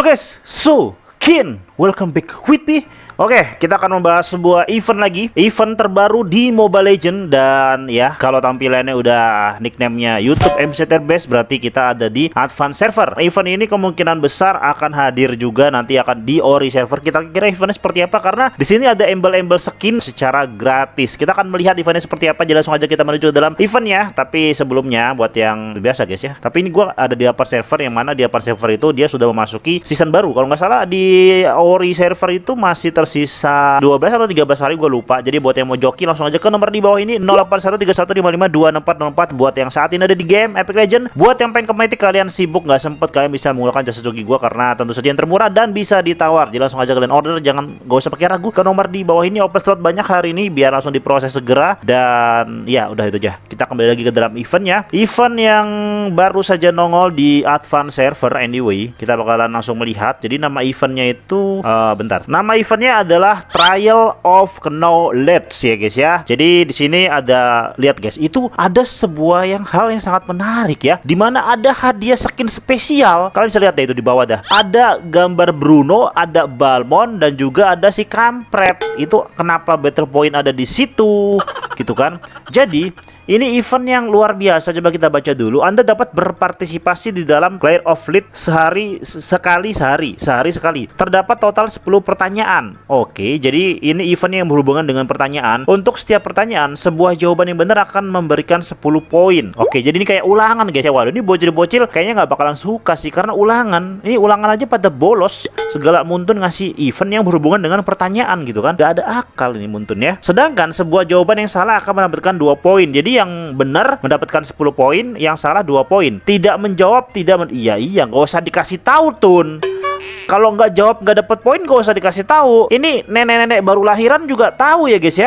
Oke, Su Kin welcome back with me. Oke, kita akan membahas sebuah event lagi, event terbaru di Mobile Legend dan ya kalau tampilannya udah nicknamenya YouTube MC Terbest berarti kita ada di Advanced Server. Event ini kemungkinan besar akan hadir juga nanti akan di Ori Server. Kita kira eventnya seperti apa karena di sini ada embel-embel skin secara gratis. Kita akan melihat eventnya seperti apa. Jadi langsung aja kita menuju ke dalam eventnya. Tapi sebelumnya buat yang biasa guys ya. Tapi ini gua ada di upper server yang mana di upper server itu dia sudah memasuki season baru. Kalau nggak salah di ori server itu masih tersisa 12 atau 13 hari gue lupa. Jadi buat yang mau joki langsung aja ke nomor di bawah ini 081315526404 buat yang saat ini ada di game Epic Legend. Buat yang pengen ke Mythic kalian sibuk nggak sempet kalian bisa menggunakan jasa joki gue karena tentu saja yang termurah dan bisa ditawar. Jadi langsung aja kalian order jangan gak usah pakai ragu ke nomor di bawah ini open slot banyak hari ini biar langsung diproses segera dan ya udah itu aja. Kita kembali lagi ke dalam eventnya. Event yang baru saja nongol di advance server anyway kita bakalan langsung melihat jadi nama eventnya itu uh, bentar. Nama eventnya adalah Trial of Knowledge ya guys ya. Jadi di sini ada lihat guys, itu ada sebuah yang hal yang sangat menarik ya, dimana ada hadiah skin spesial. Kalian bisa lihat ya itu di bawah dah. Ada gambar Bruno, ada Balmon dan juga ada si kampret. Itu kenapa battle point ada di situ gitu kan? Jadi ini event yang luar biasa coba kita baca dulu. Anda dapat berpartisipasi di dalam Clear of Lead sehari sekali sehari, sehari sekali. Terdapat total 10 pertanyaan. Oke, jadi ini event yang berhubungan dengan pertanyaan. Untuk setiap pertanyaan, sebuah jawaban yang benar akan memberikan 10 poin. Oke, jadi ini kayak ulangan guys ya. Waduh, ini bocil-bocil kayaknya nggak bakalan suka sih karena ulangan. Ini ulangan aja pada bolos. Segala muntun ngasih event yang berhubungan dengan pertanyaan gitu kan. Gak ada akal ini muntun ya. Sedangkan sebuah jawaban yang salah akan mendapatkan 2 poin. Jadi jadi yang benar mendapatkan 10 poin, yang salah 2 poin. Tidak menjawab, tidak men Iya, iya, nggak usah dikasih tahu, Tun kalau nggak jawab nggak dapat poin nggak usah dikasih tahu ini nenek-nenek baru lahiran juga tahu ya guys ya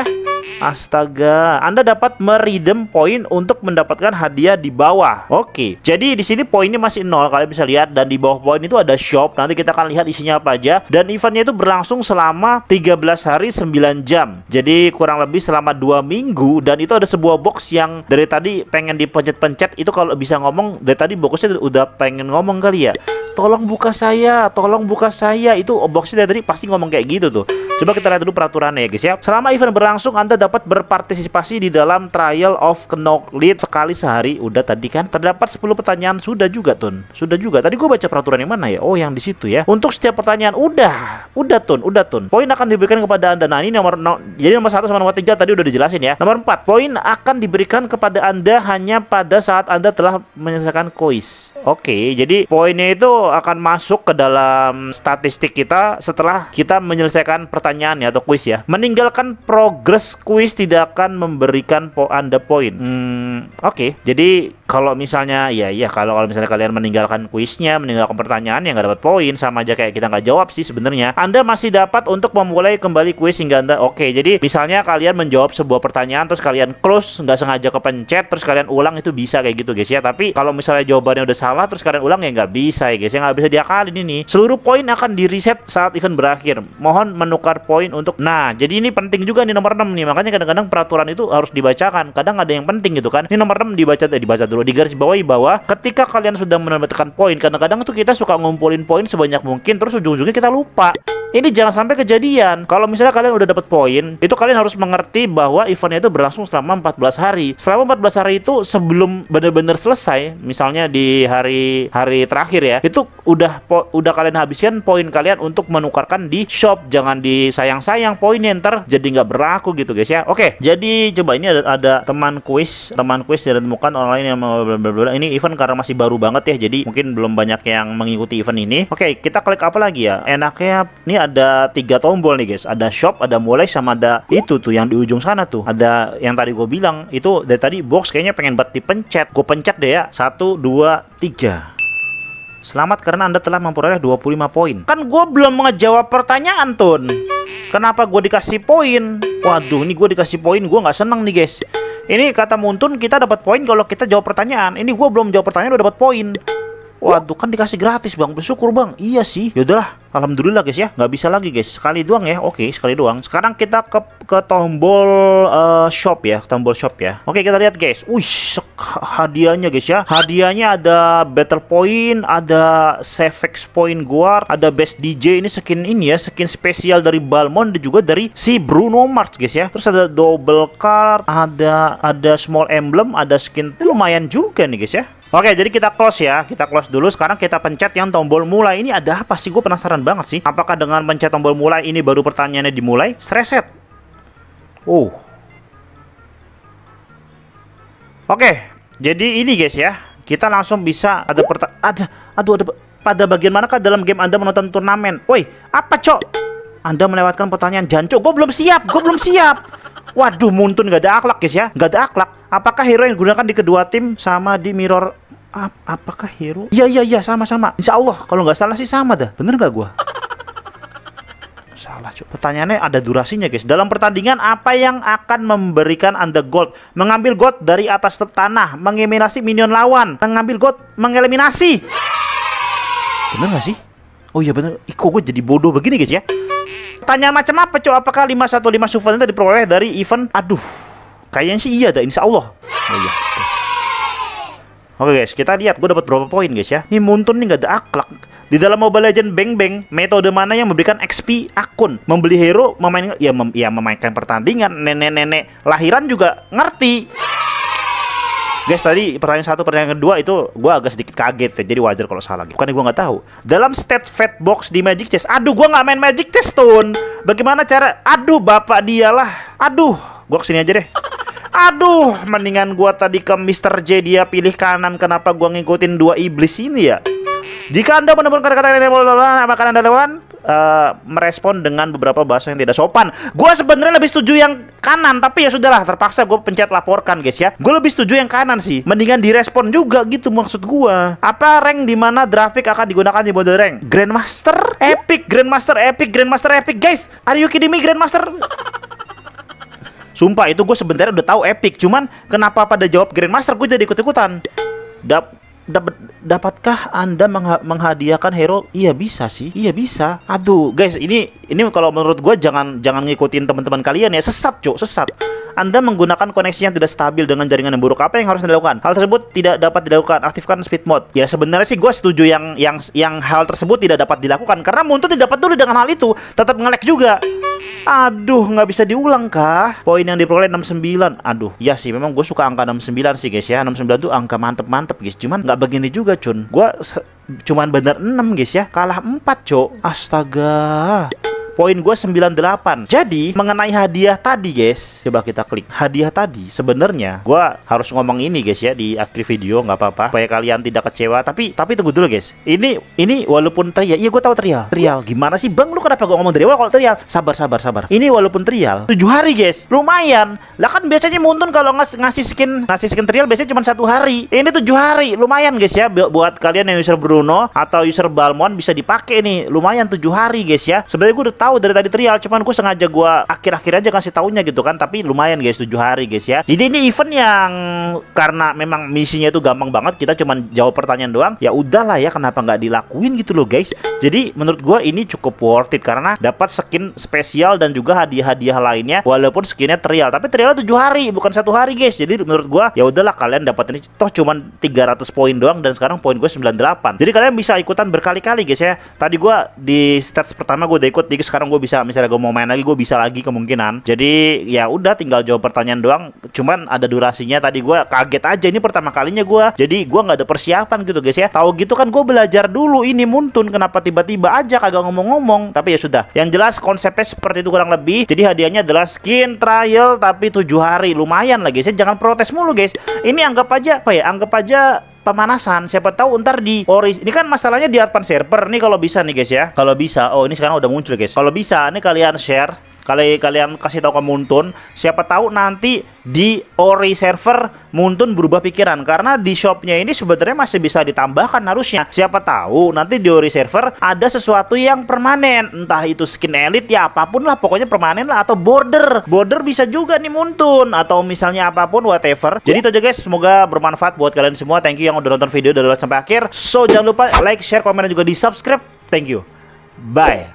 Astaga, Anda dapat meridem poin untuk mendapatkan hadiah di bawah. Oke, jadi di sini poinnya masih nol, kalian bisa lihat dan di bawah poin itu ada shop. Nanti kita akan lihat isinya apa aja dan eventnya itu berlangsung selama 13 hari 9 jam. Jadi kurang lebih selama dua minggu dan itu ada sebuah box yang dari tadi pengen dipencet-pencet itu kalau bisa ngomong dari tadi boxnya udah pengen ngomong kali ya. Tolong buka saya, tolong buka saya. Itu boxnya dari tadi pasti ngomong kayak gitu tuh. Coba kita lihat dulu peraturannya ya guys ya. Selama event berlangsung Anda dapat berpartisipasi di dalam trial of knock lead sekali sehari. Udah tadi kan terdapat 10 pertanyaan sudah juga Tun. Sudah juga. Tadi gue baca peraturan yang mana ya? Oh, yang di situ ya. Untuk setiap pertanyaan udah, udah Tun, udah Tun. Poin akan diberikan kepada Anda. Nah, ini nomor no, jadi nomor 1 sama nomor 3 tadi udah dijelasin ya. Nomor 4, poin akan diberikan kepada Anda hanya pada saat Anda telah menyelesaikan kuis. Oke, jadi poinnya itu akan masuk ke dalam statistik kita setelah kita menyelesaikan pertanyaan pertanyaan ya atau kuis ya. Meninggalkan progres kuis tidak akan memberikan po Anda poin. Hmm, oke. Okay. Jadi kalau misalnya ya ya kalau kalau misalnya kalian meninggalkan kuisnya, meninggalkan pertanyaan yang nggak dapat poin sama aja kayak kita nggak jawab sih sebenarnya. Anda masih dapat untuk memulai kembali kuis hingga Anda oke. Okay, jadi misalnya kalian menjawab sebuah pertanyaan terus kalian close nggak sengaja kepencet terus kalian ulang itu bisa kayak gitu guys ya. Tapi kalau misalnya jawabannya udah salah terus kalian ulang ya nggak bisa ya guys ya nggak bisa diakalin ini. Seluruh poin akan di reset saat event berakhir. Mohon menukar poin untuk nah jadi ini penting juga nih nomor 6 nih makanya kadang-kadang peraturan itu harus dibacakan kadang ada yang penting gitu kan ini nomor 6 dibaca eh, dibaca dulu di garis bawah bahwa ketika kalian sudah mendapatkan poin kadang-kadang tuh kita suka ngumpulin poin sebanyak mungkin terus ujung-ujungnya kita lupa ini jangan sampai kejadian. Kalau misalnya kalian udah dapat poin, itu kalian harus mengerti bahwa eventnya itu berlangsung selama 14 hari. Selama 14 hari itu sebelum benar-benar selesai, misalnya di hari hari terakhir ya, itu udah udah kalian habiskan poin kalian untuk menukarkan di shop. Jangan disayang-sayang poinnya ntar jadi nggak berlaku gitu guys ya. Oke, jadi coba ini ada, ada teman kuis, teman kuis yang ditemukan online yang blablabla. Ini event karena masih baru banget ya, jadi mungkin belum banyak yang mengikuti event ini. Oke, kita klik apa lagi ya? Enaknya ini ada tiga tombol nih guys ada shop ada mulai sama ada itu tuh yang di ujung sana tuh ada yang tadi gue bilang itu dari tadi box kayaknya pengen banget dipencet gue pencet deh ya satu dua tiga Selamat karena Anda telah memperoleh 25 poin. Kan gue belum ngejawab pertanyaan, Tun. Kenapa gue dikasih poin? Waduh, ini gue dikasih poin, gue nggak seneng nih, guys. Ini kata Muntun kita dapat poin kalau kita jawab pertanyaan. Ini gue belum jawab pertanyaan udah dapat poin. Waduh kan dikasih gratis bang Bersyukur bang Iya sih Yaudahlah Alhamdulillah guys ya Nggak bisa lagi guys Sekali doang ya Oke sekali doang Sekarang kita ke ke tombol uh, shop ya Tombol shop ya Oke kita lihat guys Wih hadiahnya guys ya Hadiahnya ada battle point Ada Safex point guard Ada best DJ Ini skin ini ya Skin spesial dari Balmond Dan juga dari si Bruno Mars guys ya Terus ada double card Ada ada small emblem Ada skin Ini lumayan juga nih guys ya Oke, jadi kita close ya. Kita close dulu. Sekarang kita pencet yang tombol mulai. Ini ada apa sih? Gue penasaran banget sih. Apakah dengan pencet tombol mulai ini baru pertanyaannya dimulai? Reset. Oh. Oke, jadi ini guys ya. Kita langsung bisa ada perta... Ada, aduh, ada... Pada bagian manakah dalam game Anda menonton turnamen? Woi, apa cok? Anda melewatkan pertanyaan jancok. Gue belum siap, gue belum siap. Waduh, Muntun gak ada akhlak guys ya, gak ada akhlak. Apakah hero yang digunakan di kedua tim sama di mirror Ap apakah hero? Iya iya iya sama-sama. Insya Allah kalau nggak salah sih sama dah. Bener nggak gua? Salah cuy. Pertanyaannya ada durasinya guys. Dalam pertandingan apa yang akan memberikan anda gold? Mengambil gold dari atas tanah, mengeliminasi minion lawan, mengambil gold, mengeliminasi. Bener nggak sih? Oh iya bener. Iko gue jadi bodoh begini guys ya tanya macam apa cok? Apakah 515 souvenir tadi diperoleh dari event? Aduh, kayaknya sih iya dah. Insya Allah. Oh iya. Oke okay guys, kita lihat gue dapat berapa poin guys ya. Ini Muntun nih gak ada akhlak. Di dalam Mobile Legend Bang Bang, metode mana yang memberikan XP akun? Membeli hero, memainkan ya, mem, ya memainkan pertandingan, nenek-nenek lahiran juga ngerti. Guys tadi pertanyaan satu pertanyaan kedua itu gue agak sedikit kaget ya jadi wajar kalau salah bukan gue nggak tahu dalam stat fat box di Magic Chess aduh gue nggak main Magic Chess tuh. bagaimana cara aduh bapak dialah aduh gue kesini aja deh Aduh, mendingan gua tadi ke Mr. J dia pilih kanan Kenapa gua ngikutin dua iblis ini ya? Jika Anda menemukan kata-kata yang apakah Anda lawan? uh, merespon dengan beberapa bahasa yang tidak sopan. Gue sebenarnya lebih setuju yang kanan, tapi ya sudahlah terpaksa gue pencet laporkan guys ya. Gue lebih setuju yang kanan sih. Mendingan direspon juga gitu maksud gue. Apa rank di mana grafik akan digunakan di mode rank? Grandmaster, Epic, Grandmaster, Epic, Grandmaster, Epic, guys. Are you kidding me, Grandmaster? Sumpah itu gue sebenarnya udah tahu epic, cuman kenapa pada jawab Grandmaster gue jadi ikut-ikutan. Dap dapat dapatkah Anda menghadiahkan hero? Iya bisa sih. Iya bisa. Aduh, guys, ini ini kalau menurut gue jangan jangan ngikutin teman-teman kalian ya. Sesat, Cuk, sesat. Anda menggunakan koneksi yang tidak stabil dengan jaringan yang buruk. Apa yang harus dilakukan? Hal tersebut tidak dapat dilakukan. Aktifkan speed mode. Ya sebenarnya sih gue setuju yang yang yang hal tersebut tidak dapat dilakukan karena Muntu tidak dapat dulu dengan hal itu. Tetap ngelek juga. Aduh, nggak bisa diulang kah? Poin yang diperoleh 69. Aduh, ya sih memang gue suka angka 69 sih guys ya. 69 tuh angka mantep-mantep guys. Cuman nggak begini juga cun gue cuman bener 6 guys ya kalah 4 cok astaga poin gue 98 jadi mengenai hadiah tadi guys coba kita klik hadiah tadi sebenarnya gue harus ngomong ini guys ya di akhir video nggak apa-apa supaya kalian tidak kecewa tapi tapi tunggu dulu guys ini ini walaupun trial iya gue tahu trial trial gimana sih bang lu kenapa gue ngomong trial? kalau trial sabar sabar sabar ini walaupun trial 7 hari guys lumayan lah kan biasanya muntun kalau ngas ngasih skin ngasih skin trial biasanya cuma satu hari ini 7 hari lumayan guys ya buat kalian yang user Bruno atau user Balmon bisa dipakai nih lumayan 7 hari guys ya sebenarnya gue udah tahu dari tadi trial, cuman gue sengaja gue akhir-akhir aja kasih taunya gitu kan. Tapi lumayan guys, 7 hari guys ya. Jadi ini event yang karena memang misinya itu gampang banget, kita cuman jawab pertanyaan doang. Ya udahlah ya, kenapa nggak dilakuin gitu loh guys. Jadi menurut gue ini cukup worth it karena dapat skin spesial dan juga hadiah-hadiah lainnya walaupun skinnya trial. Tapi trial 7 hari, bukan satu hari guys. Jadi menurut gue ya udahlah kalian dapat ini toh cuman 300 poin doang dan sekarang poin gue 98. Jadi kalian bisa ikutan berkali-kali guys ya. Tadi gue di stats pertama gue udah ikut, di sekarang gue bisa misalnya gue mau main lagi gue bisa lagi kemungkinan jadi ya udah tinggal jawab pertanyaan doang cuman ada durasinya tadi gue kaget aja ini pertama kalinya gue jadi gue nggak ada persiapan gitu guys ya tahu gitu kan gue belajar dulu ini muntun kenapa tiba-tiba aja kagak ngomong-ngomong tapi ya sudah yang jelas konsepnya seperti itu kurang lebih jadi hadiahnya adalah skin trial tapi tujuh hari lumayan lah guys ya jangan protes mulu guys ini anggap aja apa ya anggap aja pemanasan siapa tahu ntar di Oris ini kan masalahnya di advance server nih kalau bisa nih guys ya kalau bisa oh ini sekarang udah muncul guys kalau bisa nih kalian share kali kalian kasih tahu ke Muntun siapa tahu nanti di ori server Muntun berubah pikiran karena di shopnya ini sebenarnya masih bisa ditambahkan harusnya siapa tahu nanti di ori server ada sesuatu yang permanen entah itu skin elite ya apapun lah pokoknya permanen lah atau border border bisa juga nih Muntun atau misalnya apapun whatever jadi itu aja guys semoga bermanfaat buat kalian semua thank you yang udah nonton video dari awal sampai akhir so jangan lupa like share komen dan juga di subscribe thank you bye